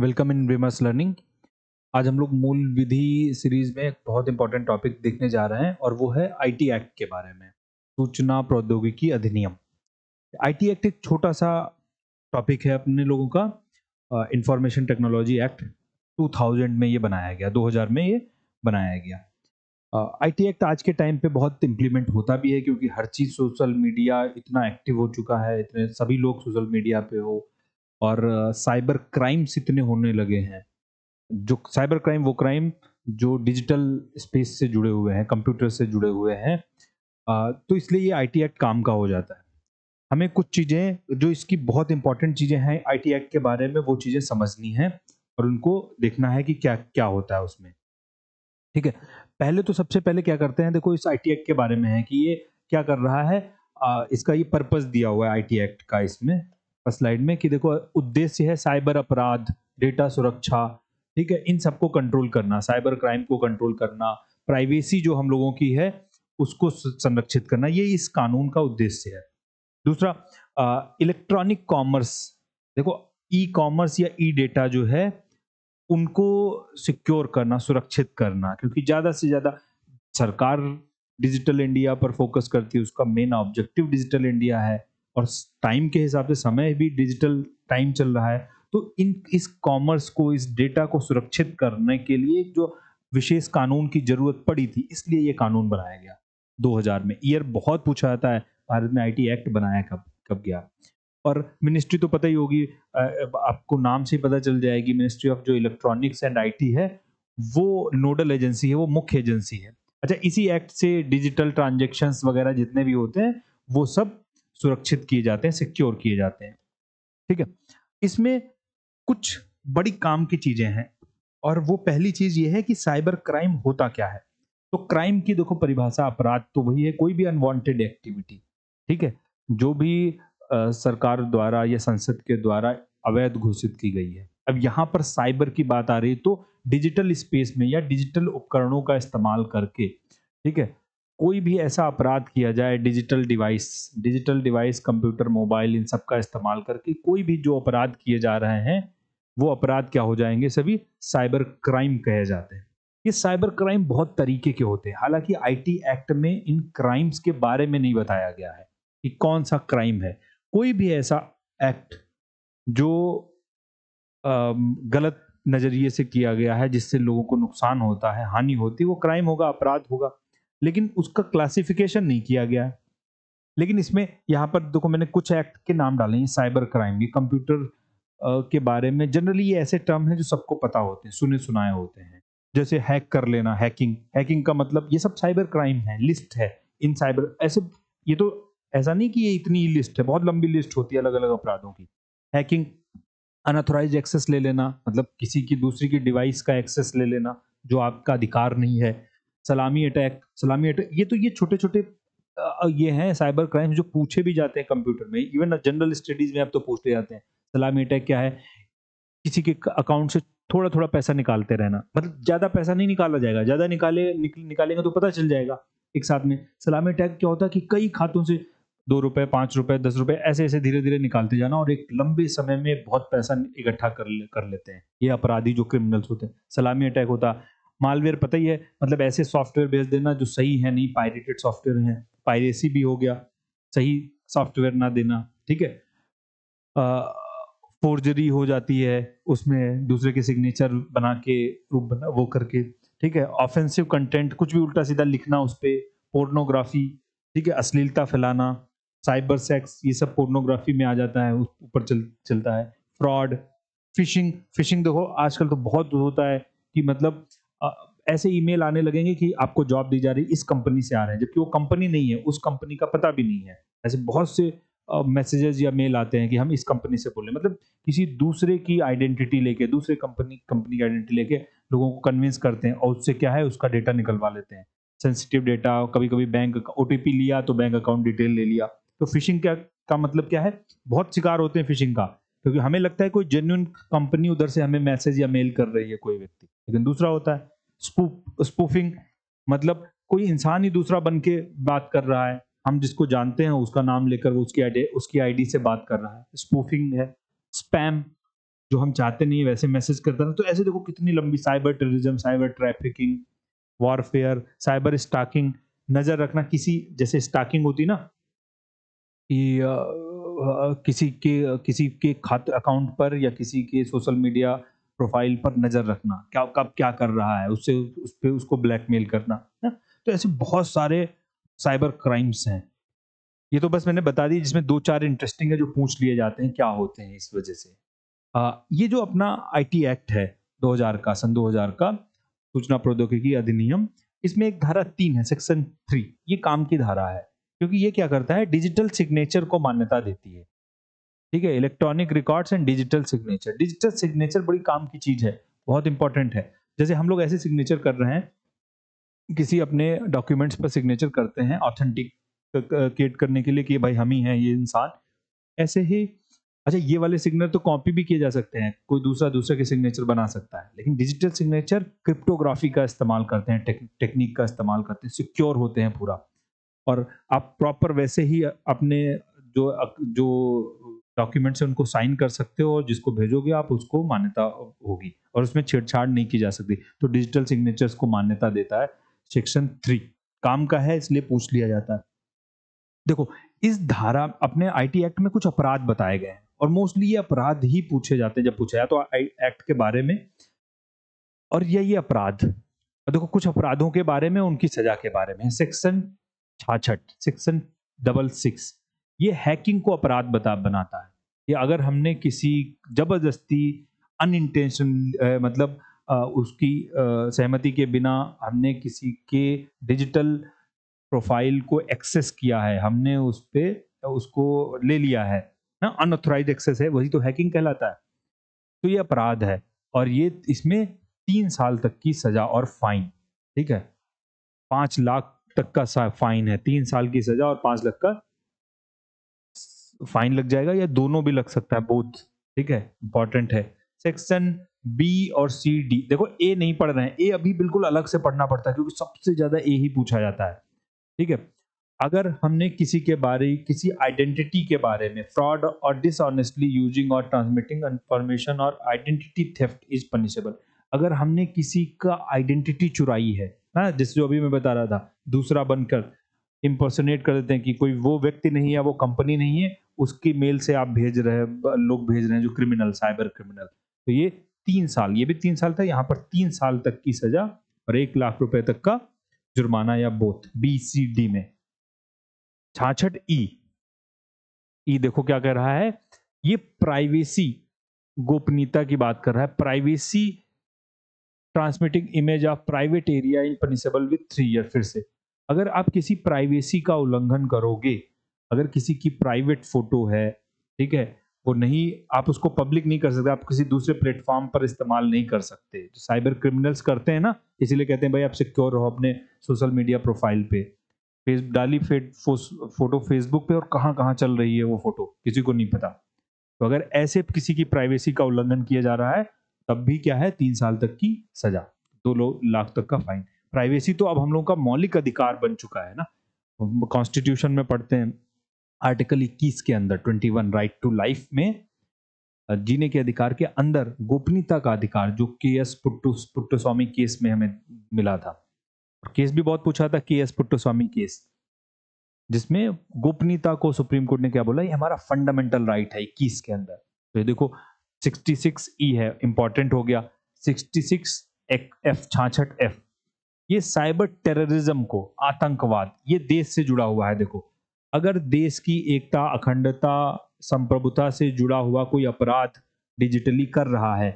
welcome in रिमर्स learning आज हम लोग मूल विधि सीरीज में एक बहुत इंपॉर्टेंट टॉपिक देखने जा रहे हैं और वो है आईटी एक्ट के बारे में सूचना प्रौद्योगिकी अधिनियम आईटी एक्ट एक छोटा सा टॉपिक है अपने लोगों का इंफॉर्मेशन टेक्नोलॉजी एक्ट 2000 में ये बनाया गया 2000 में ये बनाया गया आईटी एक्ट आज के टाइम पर बहुत इम्प्लीमेंट होता भी है क्योंकि हर चीज़ सोशल मीडिया इतना एक्टिव हो चुका है इतने सभी लोग सोशल मीडिया पर हो और साइबर क्राइम्स इतने होने लगे हैं जो साइबर क्राइम वो क्राइम जो डिजिटल स्पेस से जुड़े हुए हैं कंप्यूटर से जुड़े हुए हैं तो इसलिए ये आईटी एक्ट काम का हो जाता है हमें कुछ चीज़ें जो इसकी बहुत इंपॉर्टेंट चीज़ें हैं आईटी एक्ट के बारे में वो चीज़ें समझनी है और उनको देखना है कि क्या क्या होता है उसमें ठीक है पहले तो सबसे पहले क्या करते हैं देखो इस आईटी एक्ट के बारे में है कि ये क्या कर रहा है आ, इसका ये पर्पज़ दिया हुआ है आईटी एक्ट का इसमें स्लाइड में कि देखो उद्देश्य है साइबर अपराध डेटा सुरक्षा ठीक है इन सबको कंट्रोल करना साइबर क्राइम को कंट्रोल करना प्राइवेसी जो हम लोगों की है उसको संरक्षित करना ये इस कानून का उद्देश्य है दूसरा इलेक्ट्रॉनिक कॉमर्स देखो ई कॉमर्स या ई डेटा जो है उनको सिक्योर करना सुरक्षित करना क्योंकि ज़्यादा से ज़्यादा सरकार डिजिटल इंडिया पर फोकस करती है उसका मेन ऑब्जेक्टिव डिजिटल इंडिया है और टाइम के हिसाब से समय भी डिजिटल टाइम चल रहा है तो इन इस कॉमर्स को इस डेटा को सुरक्षित करने के लिए जो विशेष कानून की जरूरत पड़ी थी इसलिए ये कानून बनाया गया 2000 में ईयर बहुत पूछा जाता है भारत में आईटी एक्ट बनाया कब कब गया और मिनिस्ट्री तो पता ही होगी आपको नाम से ही पता चल जाएगी मिनिस्ट्री ऑफ जो इलेक्ट्रॉनिक्स एंड आईटी है वो नोडल एजेंसी है वो मुख्य एजेंसी है अच्छा इसी एक्ट से डिजिटल ट्रांजेक्शन्स वगैरह जितने भी होते हैं वो सब सुरक्षित किए जाते हैं सिक्योर किए जाते हैं ठीक है इसमें कुछ बड़ी काम की चीजें हैं और वो पहली चीज ये है कि साइबर क्राइम होता क्या है तो क्राइम की देखो परिभाषा अपराध तो वही है कोई भी अनवांटेड एक्टिविटी ठीक है जो भी आ, सरकार द्वारा या संसद के द्वारा अवैध घोषित की गई है अब यहाँ पर साइबर की बात आ रही है तो डिजिटल स्पेस में या डिजिटल उपकरणों का इस्तेमाल करके ठीक है कोई भी ऐसा अपराध किया जाए digital device digital device computer mobile इन सब का इस्तेमाल करके कोई भी जो अपराध किए जा रहे हैं वो अपराध क्या हो जाएंगे सभी साइबर क्राइम कहे जाते हैं ये साइबर क्राइम बहुत तरीके के होते हैं हालांकि आईटी एक्ट में इन क्राइम्स के बारे में नहीं बताया गया है कि कौन सा क्राइम है कोई भी ऐसा एक्ट जो गलत नज़रिए से किया गया है जिससे लोगों को नुकसान होता है हानि होती है वो क्राइम होगा अपराध होगा लेकिन उसका क्लासिफिकेशन नहीं किया गया है लेकिन इसमें यहाँ पर देखो मैंने कुछ एक्ट के नाम डाले हैं साइबर क्राइम ये कंप्यूटर के बारे में जनरली ये ऐसे टर्म हैं जो सबको पता होते हैं सुने सुनाए होते हैं जैसे हैक कर लेना हैकिंग हैकिंग का मतलब ये सब साइबर क्राइम है लिस्ट है इन साइबर ऐसे ये तो ऐसा नहीं कि ये इतनी लिस्ट है बहुत लंबी लिस्ट होती है अलग अलग अपराधों की हैकिंग अनऑथोराइज एक्सेस ले लेना मतलब किसी की दूसरी की डिवाइस का एक्सेस ले लेना जो आपका अधिकार नहीं है सलामी अटैक सलामी अटैक ये तो ये छोटे छोटे ये हैं साइबर क्राइम जो पूछे भी जाते हैं कंप्यूटर में इवन जनरल स्टडीज में अब तो पूछते जाते हैं सलामी अटैक क्या है किसी के अकाउंट से थोड़ा थोड़ा पैसा निकालते रहना मतलब ज़्यादा पैसा नहीं निकाला जाएगा ज़्यादा निकाले निक, निकालेंगे तो पता चल जाएगा एक साथ में सलामी अटैक क्या होता है कि कई खातों से दो रुपये पाँच रुपये दस रुपये ऐसे ऐसे धीरे धीरे निकालते जाना और एक लंबे समय में बहुत पैसा इकट्ठा कर ले, कर लेते हैं ये अपराधी जो क्रिमिनल्स होते हैं सलामी अटैक होता मालवेयर पता ही है मतलब ऐसे सॉफ्टवेयर भेज देना जो सही है नहीं पायरेटेड सॉफ्टवेयर है पायरेसी भी हो गया सही सॉफ्टवेयर ना देना ठीक है फोर्जरी हो जाती है उसमें दूसरे के सिग्नेचर बना के प्रूफ बना वो करके ठीक है ऑफेंसिव कंटेंट कुछ भी उल्टा सीधा लिखना उस पर पोर्नोग्राफी ठीक है अश्लीलता फैलाना साइबर सेक्स ये सब पोर्नोग्राफी में आ जाता है ऊपर चल चलता है फ्रॉड फिशिंग फिशिंग देखो आजकल तो बहुत होता है कि मतलब ऐसे ईमेल आने लगेंगे कि आपको जॉब दी जा रही है इस कंपनी से आ रहे हैं जबकि वो कंपनी नहीं है उस कंपनी का पता भी नहीं है ऐसे बहुत से मैसेजेस या मेल आते हैं कि हम इस कंपनी से बोल हैं मतलब किसी दूसरे की आइडेंटिटी लेके दूसरे कंपनी कंपनी की आइडेंटिटी लेके लोगों को कन्विंस करते हैं और उससे क्या है उसका डेटा निकलवा लेते हैं सेंसिटिव डेटा कभी कभी बैंक ओ लिया तो बैंक अकाउंट डिटेल ले लिया तो फिशिंग क्या का मतलब क्या है बहुत शिकार होते हैं फिशिंग का क्योंकि हमें लगता है कोई जेन्यून कंपनी उधर से हमें मैसेज या मेल कर रही है कोई व्यक्ति लेकिन दूसरा होता है स्पूफ स्पूफिंग मतलब कोई इंसान ही दूसरा बन के बात कर रहा है हम जिसको जानते हैं उसका नाम लेकर वो उसकी आईडी उसकी आईडी से बात कर रहा है स्पूफिंग है स्पैम जो हम चाहते नहीं वैसे मैसेज करता है तो ऐसे देखो कितनी लंबी cyber terrorism cyber trafficking warfare cyber stalking नज़र रखना किसी जैसे स्टाकिंग होती ना कि किसी के किसी के खाते अकाउंट पर या किसी के सोशल मीडिया प्रोफाइल पर नज़र रखना क्या कब क्या कर रहा है उससे उस पर उसको ब्लैकमेल करना ना तो ऐसे बहुत सारे साइबर क्राइम्स हैं ये तो बस मैंने बता दी जिसमें दो चार इंटरेस्टिंग है जो पूछ लिए जाते हैं क्या होते हैं इस वजह से आ, ये जो अपना आईटी एक्ट है 2000 का सन 2000 का सूचना प्रौद्योगिकी अधिनियम इसमें एक धारा तीन है सेक्शन थ्री ये काम की धारा है क्योंकि ये क्या करता है डिजिटल सिग्नेचर को मान्यता देती है ठीक है electronic records and digital signature digital signature बड़ी काम की चीज है बहुत इंपॉर्टेंट है जैसे हम लोग ऐसे सिग्नेचर कर रहे हैं किसी अपने डॉक्यूमेंट्स पर सिग्नेचर करते हैं ऑथेंटिकेट करने के लिए कि भाई हम ही हैं ये इंसान ऐसे ही अच्छा ये वाले सिग्नेचर तो कॉपी भी किए जा सकते हैं कोई दूसरा दूसरे के सिग्नेचर बना सकता है लेकिन डिजिटल सिग्नेचर क्रिप्टोग्राफी का इस्तेमाल करते हैं टेक्निक का इस्तेमाल करते हैं सिक्योर होते हैं पूरा और आप प्रॉपर वैसे ही अपने जो जो डॉक्यूमेंट से उनको साइन कर सकते हो और जिसको भेजोगे आप उसको मान्यता होगी और उसमें छेड़छाड़ नहीं की जा सकती तो डिजिटल सिग्नेचर्स को मान्यता देता है सेक्शन थ्री काम का है इसलिए पूछ लिया जाता है देखो इस धारा अपने आईटी एक्ट में कुछ अपराध बताए गए हैं और मोस्टली ये अपराध ही पूछे जाते हैं जब पूछा जाए तो एक्ट के बारे में और ये ये अपराध देखो कुछ अपराधों के बारे में उनकी सजा के बारे में सेक्शन छाछठ सेक्शन डबल सिक्स ये हैकिंग को अपराध बता बनाता है कि अगर हमने किसी ज़बरदस्ती अनइंटेंशनल मतलब आ, उसकी सहमति के बिना हमने किसी के डिजिटल प्रोफाइल को एक्सेस किया है हमने उस पर उसको ले लिया है ना अनऑथोराइज एक्सेस है वही तो हैकिंग कहलाता है तो ये अपराध है और ये इसमें तीन साल तक की सजा और फाइन ठीक है पाँच लाख तक का फाइन है तीन साल की सजा और पाँच लाख का फाइन लग जाएगा या दोनों भी लग सकता है बोथ ठीक है इंपॉर्टेंट है सेक्शन बी और सी डी देखो ए नहीं पढ़ रहे हैं ए अभी बिल्कुल अलग से पढ़ना पड़ता है क्योंकि सबसे ज्यादा ए ही पूछा जाता है ठीक है अगर हमने किसी के बारे किसी आइडेंटिटी के बारे में फ्रॉड और डिसऑनेस्टली यूजिंग और ट्रांसमिटिंग इंफॉर्मेशन और आइडेंटिटी थेफ्ट इज पनिशेबल अगर हमने किसी का आइडेंटिटी चुराई है ना हाँ, जिस जो अभी मैं बता रहा था दूसरा बनकर इम्पर्सोनेट कर देते हैं कि कोई वो व्यक्ति नहीं है वो कंपनी नहीं है उसकी मेल से आप भेज रहे लोग भेज रहे हैं जो क्रिमिनल साइबर क्रिमिनल तो ये तीन साल ये भी तीन साल था यहाँ पर तीन साल तक की सजा और एक लाख रुपए तक का जुर्माना या बोथ बी सी डी में छाछठ ई ई देखो क्या कह रहा है ये प्राइवेसी गोपनीयता की बात कर रहा है privacy transmitting image of private area in punishable with three year फिर से अगर आप किसी प्राइवेसी का उल्लंघन करोगे अगर किसी की प्राइवेट फोटो है ठीक है वो नहीं आप उसको पब्लिक नहीं कर सकते आप किसी दूसरे प्लेटफॉर्म पर इस्तेमाल नहीं कर सकते जो साइबर क्रिमिनल्स करते हैं ना इसीलिए कहते हैं भाई आप सिक्योर रहो अपने सोशल मीडिया प्रोफाइल पे फेस डाली फेट फो, फोटो फेसबुक पे और कहाँ कहाँ चल रही है वो फोटो किसी को नहीं पता तो अगर ऐसे किसी की प्राइवेसी का उल्लंघन किया जा रहा है तब भी क्या है तीन साल तक की सजा दो लाख तक का फाइन प्राइवेसी तो अब हम लोगों का मौलिक अधिकार बन चुका है ना कॉन्स्टिट्यूशन में पढ़ते हैं आर्टिकल 21 के अंदर 21 राइट टू लाइफ में जीने के अधिकार के अंदर गोपनीयता का अधिकार जो के एस पुट्टू पुट्टुस्वामी केस में हमें मिला था केस भी बहुत पूछा था के एस पुट्टुस्वामी केस जिसमें गोपनीयता को सुप्रीम कोर्ट ने क्या बोला ये हमारा फंडामेंटल राइट है इक्कीस के अंदर तो ये देखो 66 ई e है इंपॉर्टेंट हो गया 66 एफ छाछठ एफ ये साइबर टेररिज्म को आतंकवाद ये देश से जुड़ा हुआ है देखो अगर देश की एकता अखंडता संप्रभुता से जुड़ा हुआ कोई अपराध डिजिटली कर रहा है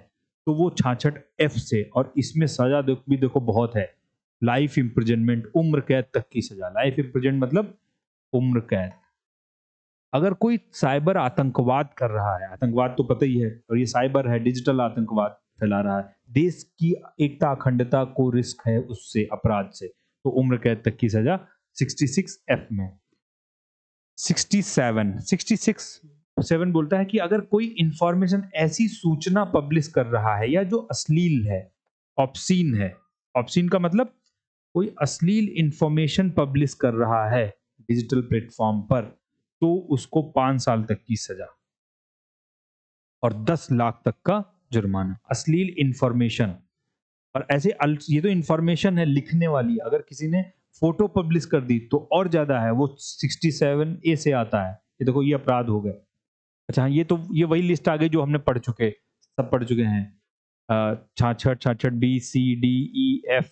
तो वो छाछठ एफ से और इसमें सजा भी देखो बहुत है लाइफ इम्प्रिजनमेंट उम्र कैद तक की सजा लाइफ इम्प्रिजन मतलब उम्र कैद अगर कोई साइबर आतंकवाद कर रहा है आतंकवाद तो पता ही है और ये साइबर है डिजिटल आतंकवाद फैला रहा है देश की एकता अखंडता को रिस्क है उससे अपराध से तो उम्र कैद तक की सजा 66 एफ में 67 66 सेवन बोलता है कि अगर कोई इंफॉर्मेशन ऐसी सूचना पब्लिश कर रहा है या जो अश्लील है ऑप्शीन है ऑप्शीन का मतलब कोई अश्लील इंफॉर्मेशन पब्लिश कर रहा है डिजिटल प्लेटफॉर्म पर तो उसको पांच साल तक की सजा और दस लाख तक का जुर्माना अश्लील इंफॉर्मेशन और ऐसे ये तो इंफॉर्मेशन है लिखने वाली अगर किसी ने फोटो पब्लिश कर दी तो और ज्यादा है वो सिक्सटी सेवन ए से आता है ये देखो ये अपराध हो गए अच्छा ये तो ये वही लिस्ट आ गई जो हमने पढ़ चुके सब पढ़ चुके हैं छाछठ छाछठ B C D E F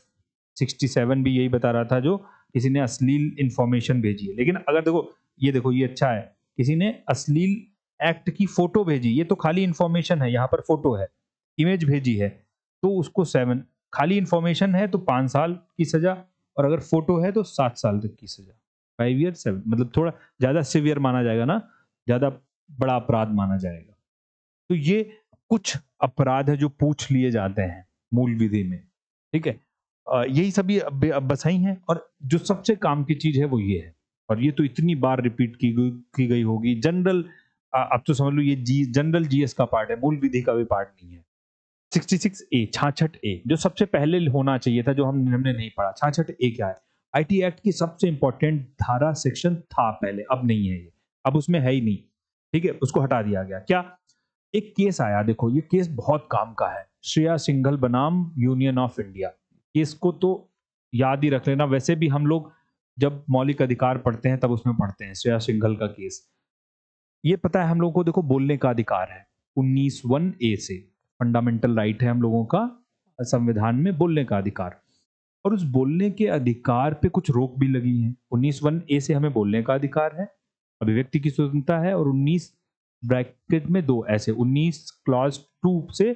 sixty seven भी यही बता रहा था जो किसी ने अश्लील इंफॉर्मेशन भेजी है लेकिन अगर देखो ये देखो ये अच्छा है किसी ने अश्लील एक्ट की फोटो भेजी ये तो खाली इंफॉर्मेशन है यहाँ पर फोटो है इमेज भेजी है तो उसको सेवन खाली इन्फॉर्मेशन है तो पाँच साल की सजा और अगर फोटो है तो सात साल तक की सजा फाइव ईयर सेवन मतलब थोड़ा ज़्यादा सिवियर माना जाएगा ना ज़्यादा बड़ा अपराध माना जाएगा तो ये कुछ अपराध है जो पूछ लिए जाते हैं मूल विधि में ठीक है यही सभी बसाई हैं और जो सबसे काम की चीज़ है वो ये है और ये तो इतनी बार रिपीट की गई की गई होगी जनरल आप तो समझ लो ये जी जनरल जीएस का पार्ट है मूल विधि का भी पार्ट नहीं है 66 ए छाछठ ए जो सबसे पहले होना चाहिए था जो हम हमने नहीं पढ़ा छाछठ ए क्या है आईटी एक्ट की सबसे इंपॉर्टेंट धारा सेक्शन था पहले अब नहीं है ये अब उसमें है ही नहीं ठीक है उसको हटा दिया गया क्या एक केस आया देखो ये केस बहुत काम का है श्रेया सिंघल बनाम यूनियन ऑफ इंडिया केस को तो याद ही रख लेना वैसे भी हम लोग जब मौलिक अधिकार पढ़ते हैं तब उसमें पढ़ते हैं श्रेया सिंघल का केस ये पता है हम लोगों को देखो बोलने का अधिकार है उन्नीस वन ए से फंडामेंटल राइट है हम लोगों का संविधान में बोलने का अधिकार और उस बोलने के अधिकार पे कुछ रोक भी लगी है उन्नीस वन ए से हमें बोलने का अधिकार है अभिव्यक्ति की स्वतंत्रता है और उन्नीस ब्रैकेट में दो ऐसे उन्नीस क्लॉज टू से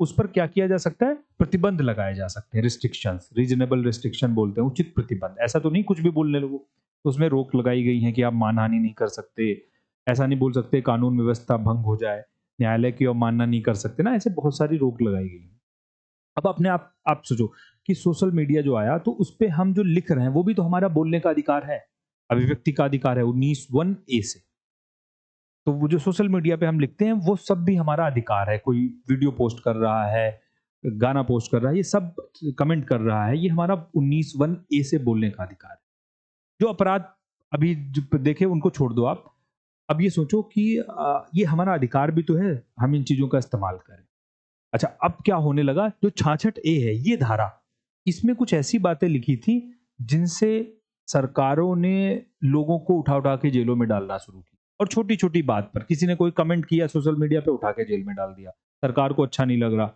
उस पर क्या किया जा सकता है प्रतिबंध लगाए जा सकते हैं रिस्ट्रिक्शन रीजनेबल रिस्ट्रिक्शन बोलते हैं उचित प्रतिबंध ऐसा तो नहीं कुछ भी बोलने लोगों तो उसमें रोक लगाई गई है कि आप मानहानि नहीं कर सकते ऐसा नहीं बोल सकते कानून व्यवस्था भंग हो जाए न्यायालय की मानना नहीं कर सकते ना ऐसे बहुत सारी रोक लगाई गई अब अपने आप आप सोचो कि सोशल मीडिया जो आया तो उस पर हम जो लिख रहे हैं वो भी तो हमारा बोलने का अधिकार है अभिव्यक्ति का अधिकार है उन्नीस वन ए से तो वो जो सोशल मीडिया पे हम लिखते हैं वो सब भी हमारा अधिकार है कोई वीडियो पोस्ट कर रहा है गाना पोस्ट कर रहा है ये सब कमेंट कर रहा है ये हमारा उन्नीस वन ए से बोलने का अधिकार है जो अपराध अभी देखे उनको छोड़ दो आप अब ये सोचो कि ये हमारा अधिकार भी तो है हम इन चीज़ों का इस्तेमाल करें अच्छा अब क्या होने लगा जो छाछठ ए है ये धारा इसमें कुछ ऐसी बातें लिखी थी जिनसे सरकारों ने लोगों को उठा उठा के जेलों में डालना शुरू किया और छोटी छोटी बात पर किसी ने कोई कमेंट किया सोशल मीडिया पे उठा के जेल में डाल दिया सरकार को अच्छा नहीं लग रहा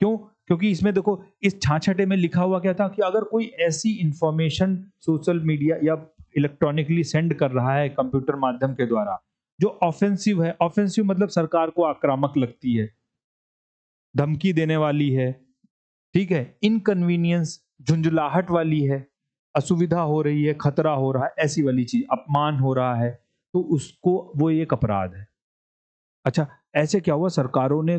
क्यों क्योंकि इसमें देखो इस छाछटे में लिखा हुआ क्या था कि अगर कोई ऐसी इंफॉर्मेशन सोशल मीडिया या इलेक्ट्रॉनिकली सेंड कर रहा है कंप्यूटर माध्यम के द्वारा जो ऑफेंसिव है ऑफेंसिव मतलब सरकार को आक्रामक लगती है धमकी देने वाली है ठीक है इनकन्वीनियंस झुंझुलाहट वाली है असुविधा हो रही है खतरा हो रहा है ऐसी वाली चीज अपमान हो रहा है तो उसको वो एक अपराध है अच्छा ऐसे क्या हुआ सरकारों ने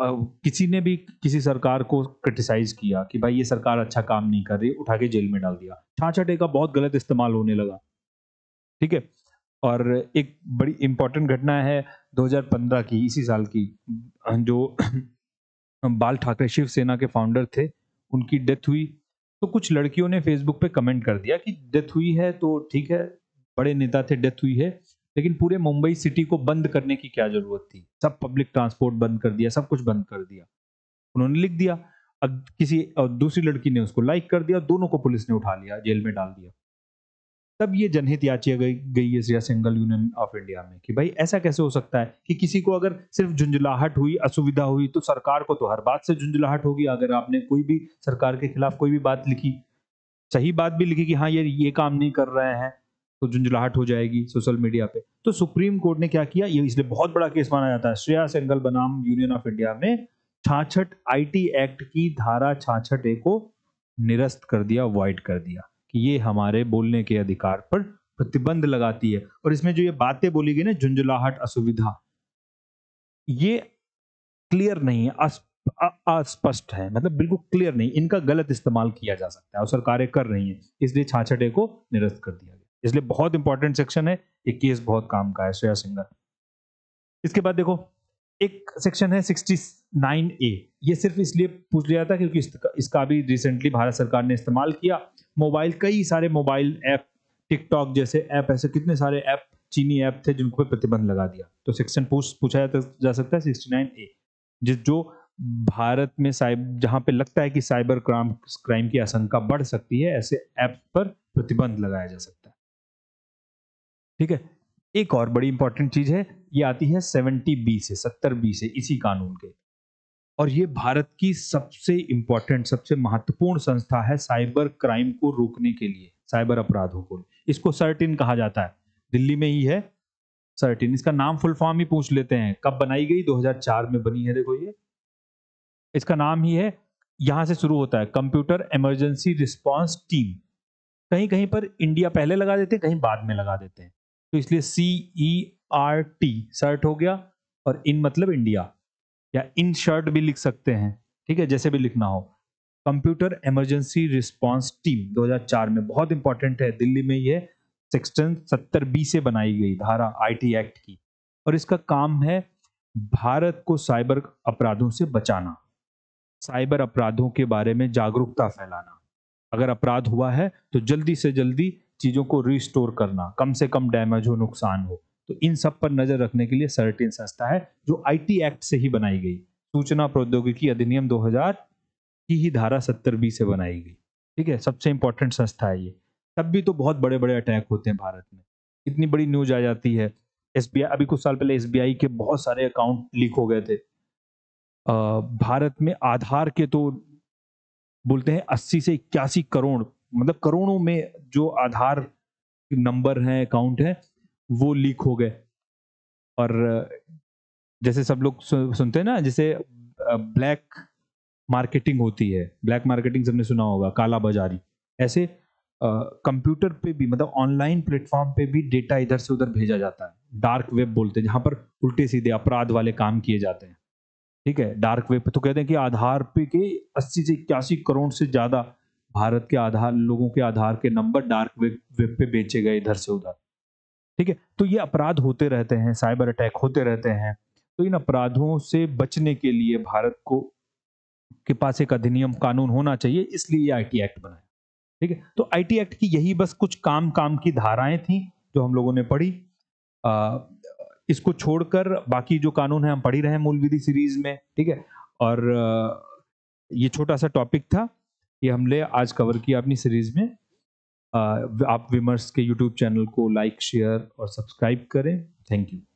किसी ने भी किसी सरकार को क्रिटिसाइज किया कि भाई ये सरकार अच्छा काम नहीं कर रही उठा के जेल में डाल दिया छाछटे का बहुत गलत इस्तेमाल होने लगा ठीक है और एक बड़ी इंपॉर्टेंट घटना है 2015 की इसी साल की जो बाल ठाकरे शिवसेना के फाउंडर थे उनकी डेथ हुई तो कुछ लड़कियों ने फेसबुक पे कमेंट कर दिया कि डेथ हुई है तो ठीक है बड़े नेता थे डेथ हुई है लेकिन पूरे मुंबई सिटी को बंद करने की क्या जरूरत थी सब पब्लिक ट्रांसपोर्ट बंद कर दिया सब कुछ बंद कर दिया उन्होंने लिख दिया अब किसी दूसरी लड़की ने उसको लाइक कर दिया दोनों को पुलिस ने उठा लिया जेल में डाल दिया तब ये जनहित याचिया गई गई है सिंगल यूनियन ऑफ इंडिया में कि भाई ऐसा कैसे हो सकता है कि किसी को अगर सिर्फ झुंझुलाहट हुई असुविधा हुई तो सरकार को तो हर बात से झुंझुलाहट होगी अगर आपने कोई भी सरकार के खिलाफ कोई भी बात लिखी सही बात भी लिखी कि हाँ ये ये काम नहीं कर रहे हैं तो झुंझुलाहट हो जाएगी सोशल मीडिया पे तो सुप्रीम कोर्ट ने क्या किया ये इसलिए बहुत बड़ा केस माना जाता है श्रेया सेंगल बनाम यूनियन ऑफ इंडिया ने छाछठ आईटी एक्ट की धारा छाछठ ए को निरस्त कर दिया अवॉइड कर दिया कि ये हमारे बोलने के अधिकार पर प्रतिबंध लगाती है और इसमें जो ये बातें बोली गई ना झुंझुलाहट असुविधा ये क्लियर नहीं है अस्पष्ट है मतलब बिल्कुल क्लियर नहीं इनका गलत इस्तेमाल किया जा सकता है और सरकारें कर रही हैं इसलिए छाछटे को निरस्त कर दिया इसलिए बहुत इंपॉर्टेंट सेक्शन है ये केस बहुत काम का है श्रेया सिंगर इसके बाद देखो एक सेक्शन है 69 ए ये सिर्फ इसलिए पूछ लिया था क्योंकि इसका, भी रिसेंटली भारत सरकार ने इस्तेमाल किया मोबाइल कई सारे मोबाइल ऐप टिकटॉक जैसे ऐप ऐसे कितने सारे ऐप चीनी ऐप थे जिनको प्रतिबंध लगा दिया तो सेक्शन पूछ पूछा जा सकता है सिक्सटी नाइन ए जिस जो भारत में साइब जहाँ पे लगता है कि साइबर क्राइम क्राइम की आशंका बढ़ सकती है ऐसे ऐप पर प्रतिबंध लगाया जा सकता है ठीक है एक और बड़ी इंपॉर्टेंट चीज है ये आती है सेवेंटी बी से सत्तर बी से इसी कानून के और ये भारत की सबसे इंपॉर्टेंट सबसे महत्वपूर्ण संस्था है साइबर क्राइम को रोकने के लिए साइबर अपराधों को इसको सर्टिन कहा जाता है दिल्ली में ही है सर्टिन इसका नाम फुल फॉर्म ही पूछ लेते हैं कब बनाई गई 2004 में बनी है देखो ये इसका नाम ही है यहां से शुरू होता है कंप्यूटर इमरजेंसी रिस्पांस टीम कहीं कहीं पर इंडिया पहले लगा देते हैं कहीं बाद में लगा देते हैं तो इसलिए सी ई आर टी शर्ट हो गया और इन मतलब इंडिया या इन शर्ट भी लिख सकते हैं ठीक है जैसे भी लिखना हो कंप्यूटर इमरजेंसी रिस्पांस टीम 2004 में बहुत इंपॉर्टेंट है दिल्ली में यह सेक्शन सत्तर बी से बनाई गई धारा आईटी एक्ट की और इसका काम है भारत को साइबर अपराधों से बचाना साइबर अपराधों के बारे में जागरूकता फैलाना अगर अपराध हुआ है तो जल्दी से जल्दी चीज़ों को रिस्टोर करना कम से कम डैमेज हो नुकसान हो तो इन सब पर नज़र रखने के लिए सर्टिन संस्था है जो आईटी एक्ट से ही बनाई गई सूचना प्रौद्योगिकी अधिनियम 2000 की ही धारा सत्तर बी से बनाई गई ठीक है सबसे इंपॉर्टेंट संस्था है ये तब भी तो बहुत बड़े बड़े अटैक होते हैं भारत में इतनी बड़ी न्यूज आ जाती है एस अभी कुछ साल पहले एस के बहुत सारे अकाउंट लीक हो गए थे भारत में आधार के तो बोलते हैं अस्सी से इक्यासी करोड़ मतलब करोड़ों में जो आधार नंबर हैं अकाउंट हैं वो लीक हो गए और जैसे सब लोग सुनते हैं ना जैसे ब्लैक मार्केटिंग होती है ब्लैक मार्केटिंग सबने सुना होगा काला बाजारी ऐसे कंप्यूटर पे भी मतलब ऑनलाइन प्लेटफॉर्म पे भी डेटा इधर से उधर भेजा जाता है डार्क वेब बोलते हैं जहाँ पर उल्टे सीधे अपराध वाले काम किए जाते हैं ठीक है डार्क वेब पे तो कहते हैं कि आधार पे के अस्सी से इक्यासी करोड़ से ज़्यादा भारत के आधार लोगों के आधार के नंबर डार्क वेब वेब पे बेचे गए इधर से उधर ठीक है तो ये अपराध होते रहते हैं साइबर अटैक होते रहते हैं तो इन अपराधों से बचने के लिए भारत को के पास एक अधिनियम कानून होना चाहिए इसलिए ये आईटी एक्ट बनाया ठीक है तो आईटी एक्ट की यही बस कुछ काम काम की धाराएं थी जो हम लोगों ने पढ़ी आ, इसको छोड़कर बाकी जो कानून है हम पढ़ी रहे मूल विधि सीरीज में ठीक है और ये छोटा सा टॉपिक था ये हमने आज कवर किया अपनी सीरीज में आप विमर्श के यूट्यूब चैनल को लाइक शेयर और सब्सक्राइब करें थैंक यू